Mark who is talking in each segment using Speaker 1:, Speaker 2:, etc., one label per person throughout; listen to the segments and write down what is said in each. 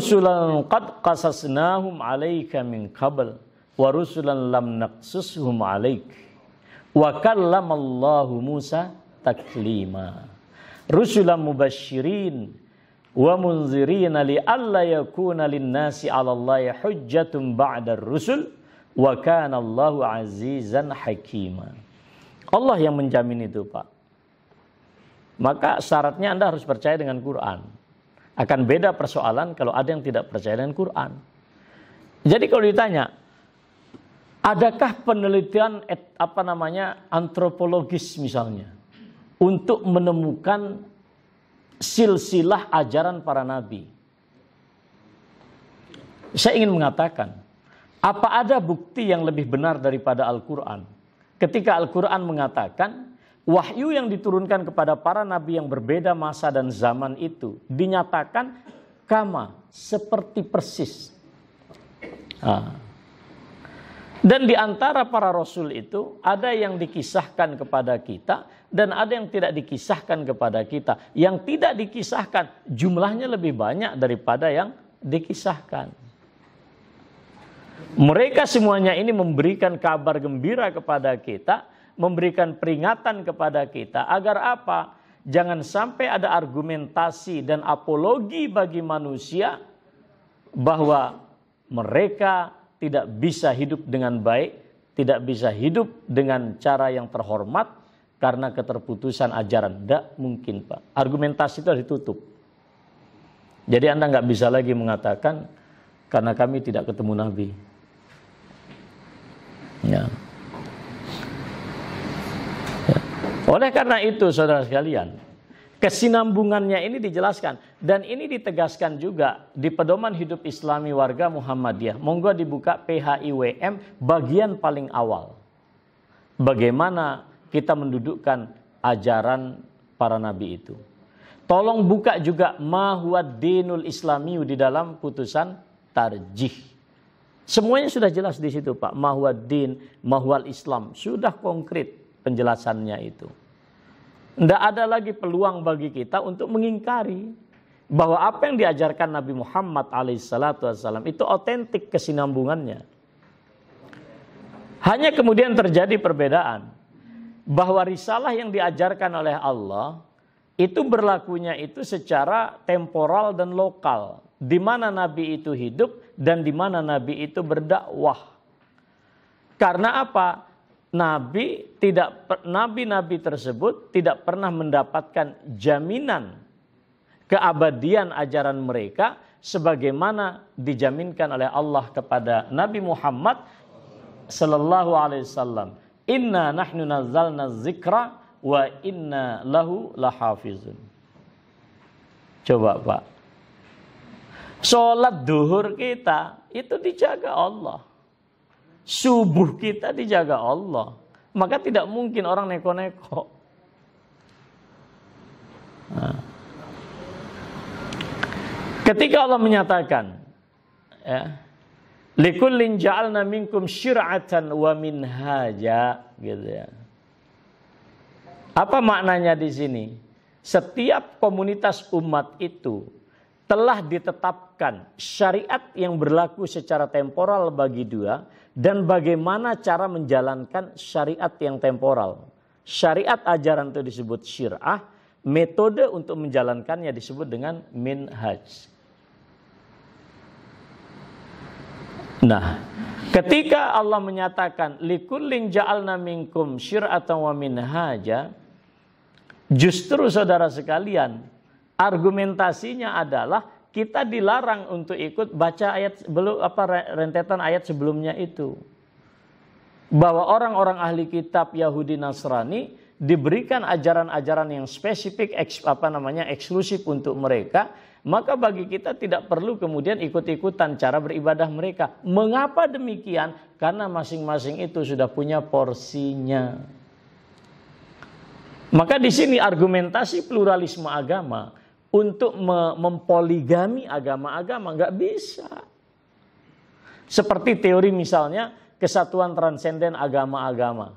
Speaker 1: rusulan qad qasasnahum 'alaika min qabl wa rusulan lam naqsushum 'alaik wa kallamallahu Musa taklima rusulan mubashirin wa munzirin li alla yakuna lin-nasi 'ala Allah hujjatun ba'da rusul wa kana Allahu 'azizan hakima Allah yang menjamin itu Pak maka syaratnya Anda harus percaya dengan Quran akan beda persoalan kalau ada yang tidak percaya dengan Quran. Jadi kalau ditanya, adakah penelitian et, apa namanya antropologis misalnya untuk menemukan silsilah ajaran para nabi? Saya ingin mengatakan, apa ada bukti yang lebih benar daripada Al-Qur'an? Ketika Al-Qur'an mengatakan Wahyu yang diturunkan kepada para nabi yang berbeda masa dan zaman itu dinyatakan kama seperti persis. Dan di antara para rasul itu ada yang dikisahkan kepada kita dan ada yang tidak dikisahkan kepada kita. Yang tidak dikisahkan jumlahnya lebih banyak daripada yang dikisahkan. Mereka semuanya ini memberikan kabar gembira kepada kita memberikan peringatan kepada kita agar apa? Jangan sampai ada argumentasi dan apologi bagi manusia bahwa mereka tidak bisa hidup dengan baik, tidak bisa hidup dengan cara yang terhormat karena keterputusan ajaran. Tidak mungkin, Pak. Argumentasi itu harus ditutup. Jadi Anda nggak bisa lagi mengatakan karena kami tidak ketemu Nabi. Ya. Oleh karena itu saudara sekalian, kesinambungannya ini dijelaskan dan ini ditegaskan juga di pedoman hidup Islami warga Muhammadiyah. Monggo dibuka PHIWM bagian paling awal. Bagaimana kita mendudukkan ajaran para nabi itu. Tolong buka juga mahuad dinul islamiyu di dalam putusan tarjih. Semuanya sudah jelas di situ Pak. Mahuad din, mahuad islam. Sudah konkret penjelasannya itu. Tidak ada lagi peluang bagi kita untuk mengingkari bahwa apa yang diajarkan Nabi Muhammad alaihissalam itu otentik kesinambungannya. Hanya kemudian terjadi perbedaan bahwa risalah yang diajarkan oleh Allah itu berlakunya itu secara temporal dan lokal, di mana nabi itu hidup dan di mana nabi itu berdakwah. Karena apa? Nabi tidak nabi-nabi tersebut tidak pernah mendapatkan jaminan keabadian ajaran mereka sebagaimana dijaminkan oleh Allah kepada Nabi Muhammad sallallahu alaihi wasallam. Inna nahnu nazzalna dzikra wa inna lahu lahafizun. Coba Pak. Sholat duhur kita itu dijaga Allah. Subuh kita dijaga Allah. Maka tidak mungkin orang neko-neko. Nah. Ketika Allah menyatakan, ya, likullin ja'alna minkum syir'atan wa minhaja gitu ya. Apa maknanya di sini? Setiap komunitas umat itu telah ditetapkan syariat yang berlaku secara temporal bagi dua dan bagaimana cara menjalankan syariat yang temporal. Syariat ajaran itu disebut syirah, metode untuk menjalankannya disebut dengan minhaj. Nah, ketika Allah menyatakan likulling ja'alna minkum syir'atan wa minhaja, justru saudara sekalian, Argumentasinya adalah kita dilarang untuk ikut baca ayat belum apa rentetan ayat sebelumnya itu. Bahwa orang-orang ahli kitab Yahudi Nasrani diberikan ajaran-ajaran yang spesifik apa namanya eksklusif untuk mereka, maka bagi kita tidak perlu kemudian ikut-ikutan cara beribadah mereka. Mengapa demikian? Karena masing-masing itu sudah punya porsinya. Maka di sini argumentasi pluralisme agama untuk mempoligami agama-agama nggak bisa. Seperti teori misalnya kesatuan transenden agama-agama.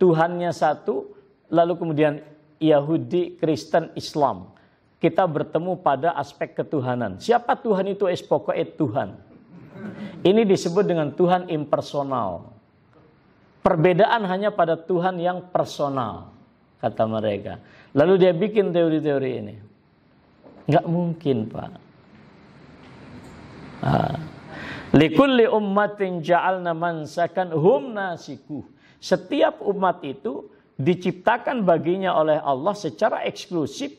Speaker 1: Tuhannya satu, lalu kemudian Yahudi, Kristen, Islam. Kita bertemu pada aspek ketuhanan. Siapa Tuhan itu es pokoknya Tuhan. Ini disebut dengan Tuhan impersonal. Perbedaan hanya pada Tuhan yang personal, kata mereka. Lalu dia bikin teori-teori ini. Nggak mungkin pak. Likulli ummatin ja'alna mansakan hum nasiku. Setiap umat itu diciptakan baginya oleh Allah secara eksklusif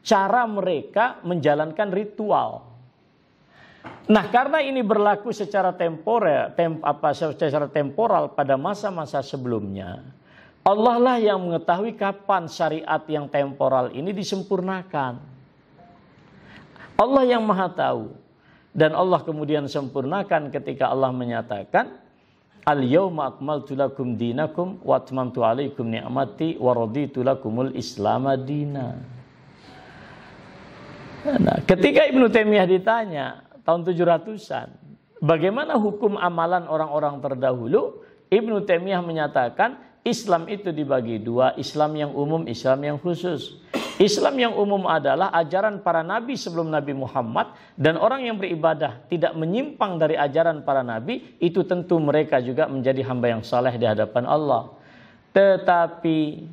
Speaker 1: cara mereka menjalankan ritual. Nah, karena ini berlaku secara temporal, tem, apa secara temporal pada masa-masa sebelumnya, Allah lah yang mengetahui kapan syariat yang temporal ini disempurnakan. Allah yang maha tahu. Dan Allah kemudian sempurnakan ketika Allah menyatakan, Al yauma akmaltu lakum dinakum wa atmamtu alaikum ni'mati wa raditu lakumul islam dina. Nah, ketika Ibnu Taimiyah ditanya tahun 700-an, bagaimana hukum amalan orang-orang terdahulu? Ibnu Taimiyah menyatakan Islam itu dibagi dua, Islam yang umum, Islam yang khusus. Islam yang umum adalah ajaran para nabi sebelum Nabi Muhammad dan orang yang beribadah tidak menyimpang dari ajaran para nabi itu tentu mereka juga menjadi hamba yang saleh di hadapan Allah. Tetapi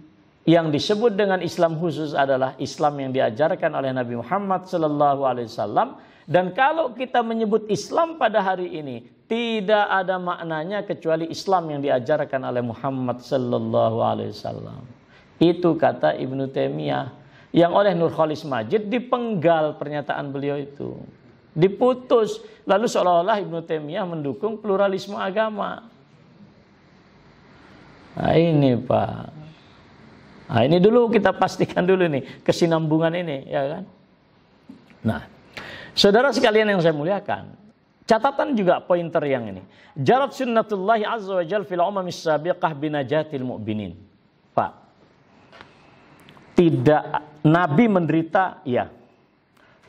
Speaker 1: yang disebut dengan Islam khusus adalah Islam yang diajarkan oleh Nabi Muhammad sallallahu alaihi wasallam dan kalau kita menyebut Islam pada hari ini tidak ada maknanya kecuali Islam yang diajarkan oleh Muhammad sallallahu alaihi wasallam. Itu kata Ibnu Taimiyah yang oleh Nur Khalis Majid dipenggal pernyataan beliau itu. Diputus. Lalu seolah-olah Ibnu Taimiyah mendukung pluralisme agama. Nah ini Pak. Nah ini dulu kita pastikan dulu nih kesinambungan ini ya kan. Nah saudara sekalian yang saya muliakan. Catatan juga pointer yang ini. Jarat sunnatullah azza wa jal fil umamis sabiqah binajatil mu'minin. Pak. Tidak Nabi menderita, iya.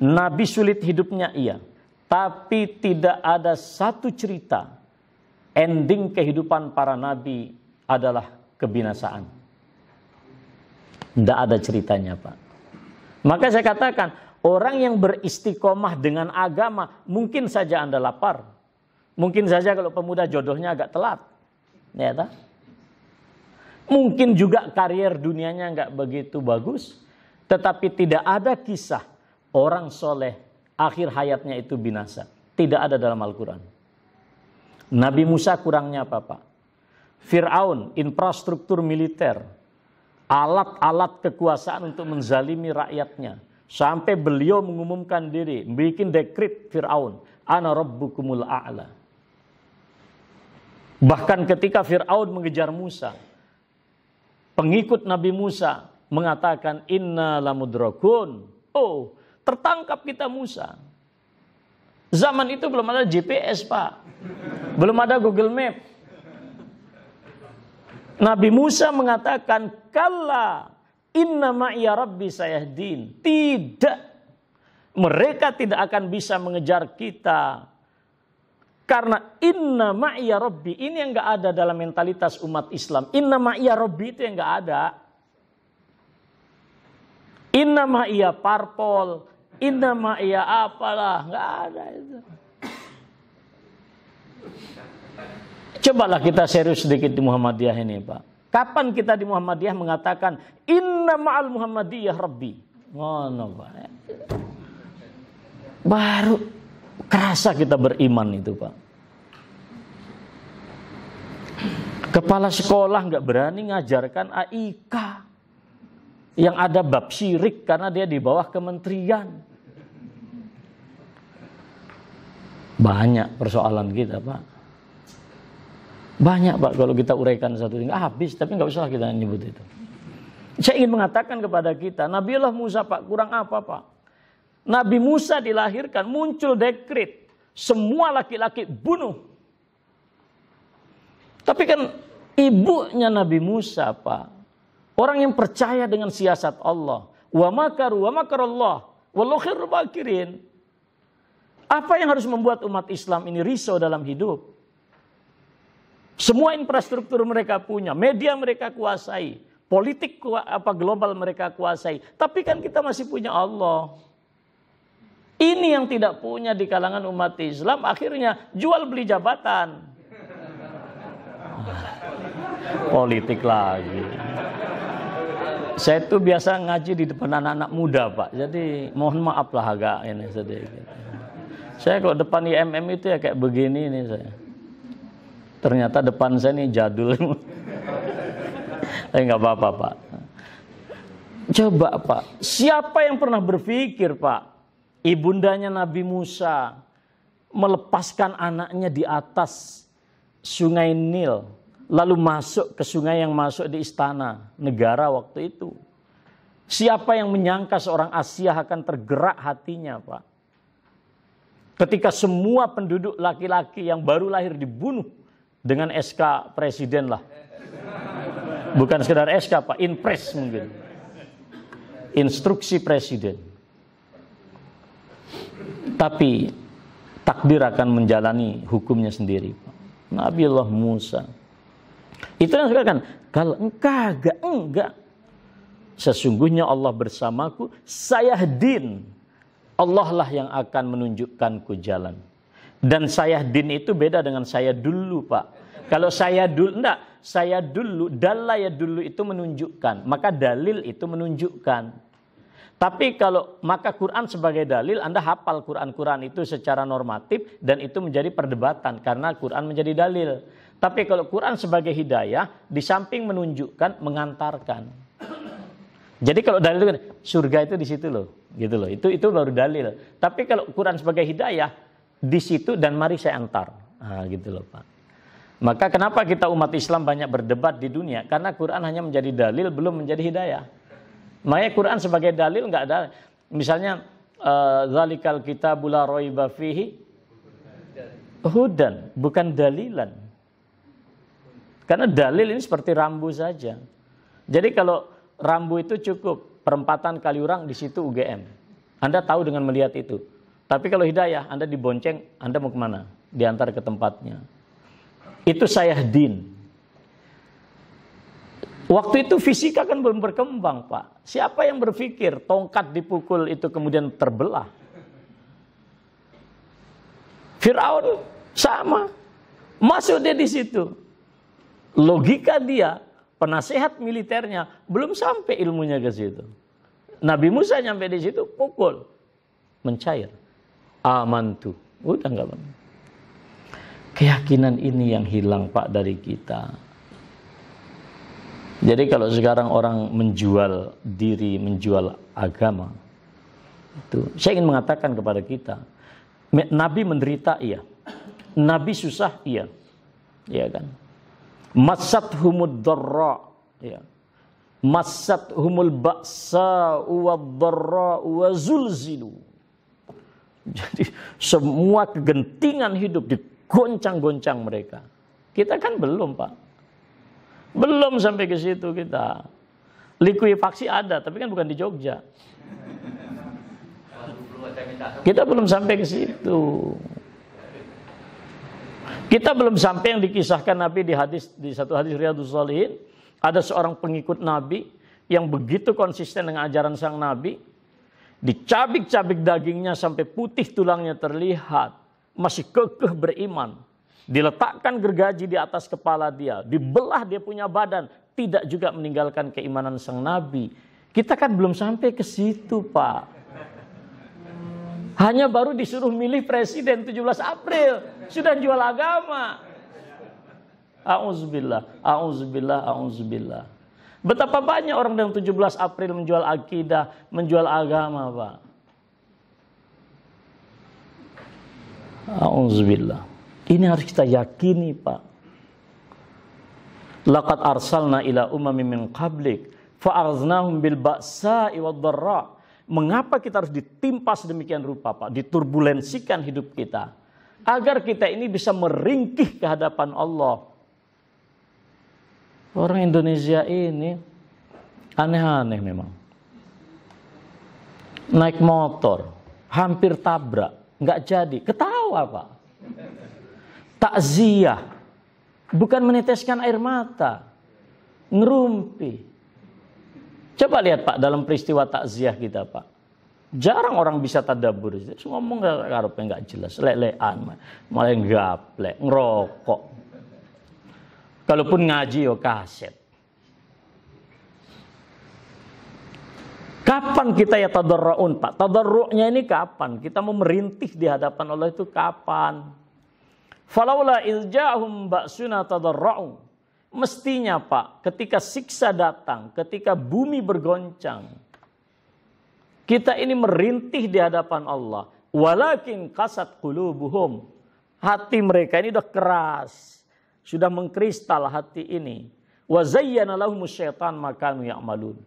Speaker 1: Nabi sulit hidupnya, iya. Tapi tidak ada satu cerita ending kehidupan para nabi adalah kebinasaan. Tidak ada ceritanya, Pak. Maka saya katakan, orang yang beristiqomah dengan agama, mungkin saja Anda lapar. Mungkin saja kalau pemuda jodohnya agak telat. Ya, Mungkin juga karier dunianya nggak begitu bagus. Tetapi tidak ada kisah orang soleh akhir hayatnya itu binasa. Tidak ada dalam Al-Quran. Nabi Musa kurangnya apa Pak? Fir'aun, infrastruktur militer, alat-alat kekuasaan untuk menzalimi rakyatnya. Sampai beliau mengumumkan diri, bikin dekrit Fir'aun. Ana rabbukumul a'la. Bahkan ketika Fir'aun mengejar Musa, pengikut Nabi Musa mengatakan inna lamudrakun. Oh, tertangkap kita Musa. Zaman itu belum ada GPS, Pak. Belum ada Google Map. Nabi Musa mengatakan, kala inna ma'iya rabbi sayahdin." Tidak. Mereka tidak akan bisa mengejar kita. Karena inna ma'iya rabbi ini yang enggak ada dalam mentalitas umat Islam. Inna ma'iya rabbi itu yang enggak ada. Innama iya parpol, innama iya apalah, nggak ada itu. Cobalah kita serius sedikit di Muhammadiyah ini, Pak. Kapan kita di Muhammadiyah mengatakan inna ma'al Muhammadiyah Rabbi? no Pak. Baru kerasa kita beriman itu, Pak. Kepala sekolah nggak berani ngajarkan Aikah yang ada bab syirik karena dia di bawah kementerian. Banyak persoalan kita, Pak. Banyak, Pak, kalau kita uraikan satu ini. habis, tapi nggak usah kita nyebut itu. Saya ingin mengatakan kepada kita, Nabiullah Musa, Pak, kurang apa, Pak? Nabi Musa dilahirkan, muncul dekrit, semua laki-laki bunuh. Tapi kan ibunya Nabi Musa, Pak, Orang yang percaya dengan siasat Allah. Wa makaru wa makarallah. Wallahu makirin. Apa yang harus membuat umat Islam ini risau dalam hidup? Semua infrastruktur mereka punya, media mereka kuasai, politik apa global mereka kuasai. Tapi kan kita masih punya Allah. Ini yang tidak punya di kalangan umat Islam akhirnya jual beli jabatan. Politik lagi saya itu biasa ngaji di depan anak-anak muda pak jadi mohon maaf lah agak ini sedikit gitu. saya kalau depan IMM itu ya kayak begini ini saya ternyata depan saya nih jadul tapi nggak apa-apa pak coba pak siapa yang pernah berpikir pak ibundanya Nabi Musa melepaskan anaknya di atas sungai Nil lalu masuk ke sungai yang masuk di istana negara waktu itu. Siapa yang menyangka seorang Asia akan tergerak hatinya, Pak? Ketika semua penduduk laki-laki yang baru lahir dibunuh dengan SK presiden lah. Bukan sekedar SK, Pak, impres mungkin. Instruksi presiden tapi takdir akan menjalani hukumnya sendiri. Pak. Nabi Allah Musa itu yang kan. kalau enggak, enggak, enggak. Sesungguhnya Allah bersamaku, saya din. Allah lah yang akan menunjukkanku jalan. Dan saya din itu beda dengan saya dulu, Pak. Kalau saya dulu, enggak. Saya dulu, ya dulu itu menunjukkan. Maka dalil itu menunjukkan. Tapi kalau maka Quran sebagai dalil, Anda hafal Quran-Quran itu secara normatif dan itu menjadi perdebatan karena Quran menjadi dalil. Tapi kalau Quran sebagai hidayah, di samping menunjukkan, mengantarkan. Jadi kalau dalil itu kan, surga itu di situ loh, gitu loh. Itu itu baru dalil. Tapi kalau Quran sebagai hidayah di situ dan mari saya antar, nah, gitu loh Pak. Maka kenapa kita umat Islam banyak berdebat di dunia? Karena Quran hanya menjadi dalil, belum menjadi hidayah. Makanya Quran sebagai dalil nggak ada. Misalnya eh, zalikal kitabula roiba fihi hudan, bukan dalilan. Karena dalil ini seperti rambu saja. Jadi kalau rambu itu cukup perempatan Kaliurang di situ UGM. Anda tahu dengan melihat itu. Tapi kalau hidayah, Anda dibonceng, Anda mau kemana? Diantar ke tempatnya. Itu saya din. Waktu itu fisika kan belum berkembang, Pak. Siapa yang berpikir tongkat dipukul itu kemudian terbelah? Firaun sama. Masuk dia di situ logika dia, penasehat militernya belum sampai ilmunya ke situ. Nabi Musa nyampe di situ pukul, mencair. aman tuh. Udah nggak apa Keyakinan ini yang hilang Pak dari kita. Jadi kalau sekarang orang menjual diri, menjual agama, itu saya ingin mengatakan kepada kita, Nabi menderita iya, Nabi susah iya, iya kan? Masat humud dharra. Ya. Masat humul baksa wa dharra wa zulzilu. Jadi semua kegentingan hidup digoncang-goncang mereka. Kita kan belum Pak. Belum sampai ke situ kita. Likuifaksi ada, tapi kan bukan di Jogja. Kita belum sampai ke situ. Kita belum sampai yang dikisahkan Nabi di hadis di satu hadis Riyadhus salihin ada seorang pengikut Nabi yang begitu konsisten dengan ajaran sang Nabi, dicabik-cabik dagingnya sampai putih tulangnya terlihat, masih kekeh beriman. Diletakkan gergaji di atas kepala dia, dibelah dia punya badan, tidak juga meninggalkan keimanan sang Nabi. Kita kan belum sampai ke situ, Pak. Hanya baru disuruh milih presiden 17 April. Sudah jual agama. A'udzubillah, a'udzubillah, a'udzubillah. Betapa banyak orang yang 17 April menjual akidah, menjual agama, Pak. A'udzubillah. Ini harus kita yakini, Pak. Lakat arsalna ila umamin min qablik fa'arznahum bil ba'sa'i wad-dharra' Mengapa kita harus ditimpa sedemikian rupa, Pak? Diturbulensikan hidup kita. Agar kita ini bisa meringkih ke hadapan Allah. Orang Indonesia ini aneh-aneh memang. Naik motor, hampir tabrak, nggak jadi. Ketawa, Pak. Takziah, bukan meneteskan air mata. Ngerumpi, Coba lihat Pak dalam peristiwa takziah kita Pak. Jarang orang bisa tadabur. Semua ngomong karepnya nggak jelas, lelean, malah gaplek, ngerokok. Kalaupun ngaji yo kaset. Kapan kita ya tadarra'un Pak? Tadarru'nya ini kapan? Kita mau merintih di hadapan Allah itu kapan? Falaula izja'hum ba'suna tadarra'un mestinya Pak, ketika siksa datang, ketika bumi bergoncang, kita ini merintih di hadapan Allah. Walakin kasat kulubuhum. Hati mereka ini sudah keras, sudah mengkristal hati ini. Wa zayyana syaitan makanu ya'malun.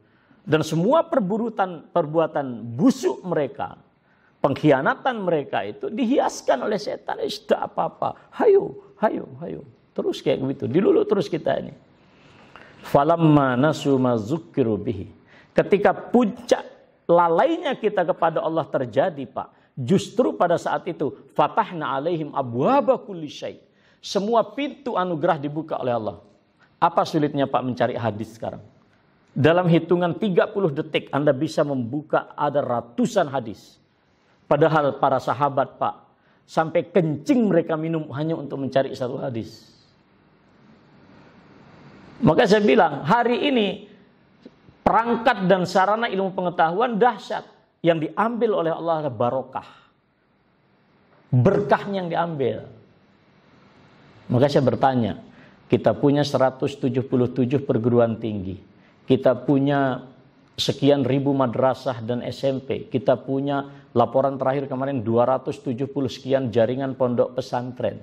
Speaker 1: Dan semua perburutan perbuatan busuk mereka, pengkhianatan mereka itu dihiaskan oleh setan. Tidak apa-apa. Hayo, hayo, hayo. Terus kayak begitu, dilulu terus kita ini. Falamma nasu mazukkiru bihi. Ketika puncak lalainya kita kepada Allah terjadi, Pak. Justru pada saat itu, fatahna alaihim abwaba kulli syai. Semua pintu anugerah dibuka oleh Allah. Apa sulitnya Pak mencari hadis sekarang? Dalam hitungan 30 detik Anda bisa membuka ada ratusan hadis. Padahal para sahabat Pak sampai kencing mereka minum hanya untuk mencari satu hadis. Maka saya bilang, hari ini perangkat dan sarana ilmu pengetahuan dahsyat yang diambil oleh Allah adalah barokah. Berkahnya yang diambil. Maka saya bertanya, kita punya 177 perguruan tinggi. Kita punya sekian ribu madrasah dan SMP. Kita punya laporan terakhir kemarin 270 sekian jaringan pondok pesantren.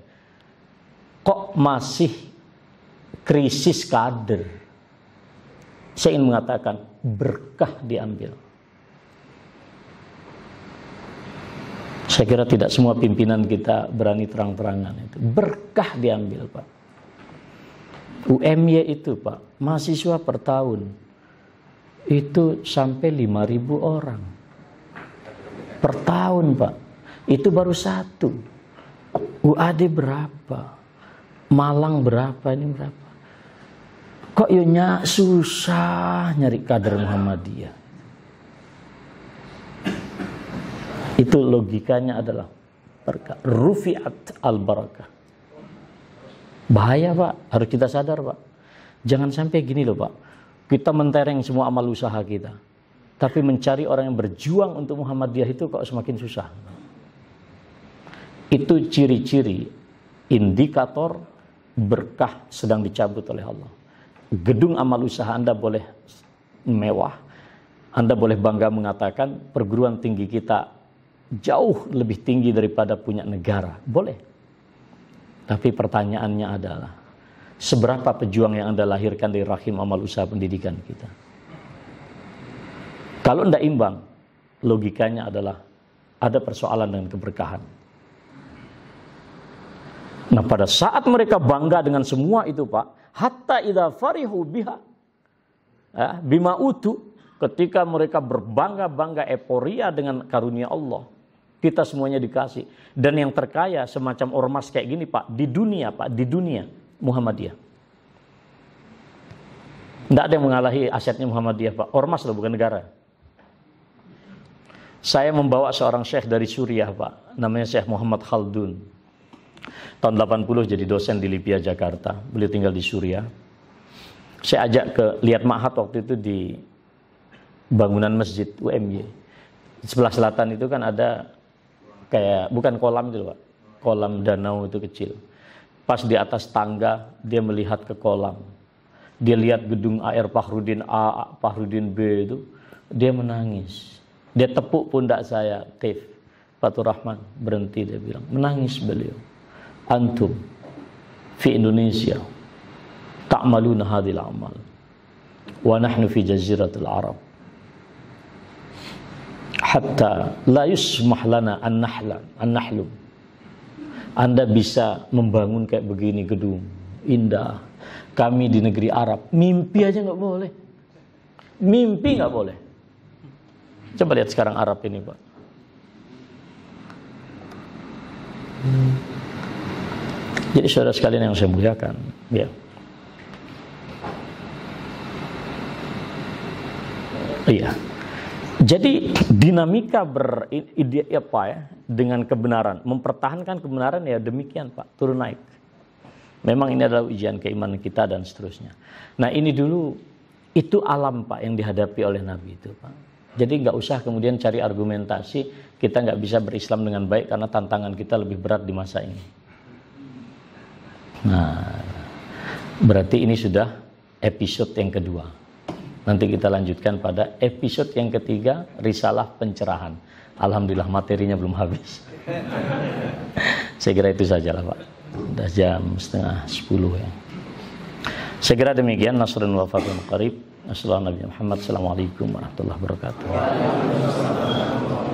Speaker 1: Kok masih krisis kader. Saya ingin mengatakan berkah diambil. Saya kira tidak semua pimpinan kita berani terang-terangan itu. Berkah diambil, Pak. UMY itu, Pak, mahasiswa per tahun itu sampai 5000 orang. Per tahun, Pak. Itu baru satu. UAD berapa? Malang berapa ini berapa? kok yonya ya susah nyari kader Muhammadiyah itu logikanya adalah berkah rufiat al barakah bahaya pak harus kita sadar pak jangan sampai gini loh pak kita mentereng semua amal usaha kita tapi mencari orang yang berjuang untuk Muhammadiyah itu kok semakin susah itu ciri-ciri indikator berkah sedang dicabut oleh Allah gedung amal usaha Anda boleh mewah. Anda boleh bangga mengatakan perguruan tinggi kita jauh lebih tinggi daripada punya negara. Boleh. Tapi pertanyaannya adalah seberapa pejuang yang Anda lahirkan dari rahim amal usaha pendidikan kita? Kalau Anda imbang, logikanya adalah ada persoalan dengan keberkahan. Nah, pada saat mereka bangga dengan semua itu, Pak, hatta idza farihu biha ya, bima utu ketika mereka berbangga-bangga eporia dengan karunia Allah kita semuanya dikasih dan yang terkaya semacam ormas kayak gini Pak di dunia Pak di dunia Muhammadiyah tidak ada yang mengalahi asetnya Muhammadiyah Pak ormas loh bukan negara saya membawa seorang syekh dari Suriah Pak namanya Syekh Muhammad Khaldun Tahun 80 jadi dosen di Libya Jakarta. Beliau tinggal di Suriah. Saya ajak ke lihat mahat waktu itu di bangunan masjid UMY. Di sebelah selatan itu kan ada kayak bukan kolam itu, Pak. Kolam danau itu kecil. Pas di atas tangga dia melihat ke kolam. Dia lihat gedung air pahrudin A, pahrudin B itu, dia menangis. Dia tepuk pundak saya, Kif. Fatur Rahman berhenti dia bilang, menangis beliau antum fi Indonesia ta'maluna hadhil amal wa nahnu fi jaziratil arab hatta la yusmah lana an nahla an nahlum Anda bisa membangun kayak begini gedung indah kami di negeri Arab mimpi aja nggak boleh mimpi nggak boleh coba lihat sekarang Arab ini Pak Jadi saudara sekalian yang saya muliakan, ya. Iya. Jadi dinamika ber ide apa ya dengan kebenaran, mempertahankan kebenaran ya demikian Pak, turun naik. Memang ini adalah ujian keimanan kita dan seterusnya. Nah ini dulu itu alam Pak yang dihadapi oleh Nabi itu Pak. Jadi nggak usah kemudian cari argumentasi kita nggak bisa berislam dengan baik karena tantangan kita lebih berat di masa ini. Nah, berarti ini sudah episode yang kedua. Nanti kita lanjutkan pada episode yang ketiga, risalah pencerahan. Alhamdulillah materinya belum habis. Saya kira itu saja lah Pak. Sudah jam setengah sepuluh ya. Saya kira demikian. Nasrul wafatun fatul qarib. Assalamualaikum warahmatullahi wabarakatuh.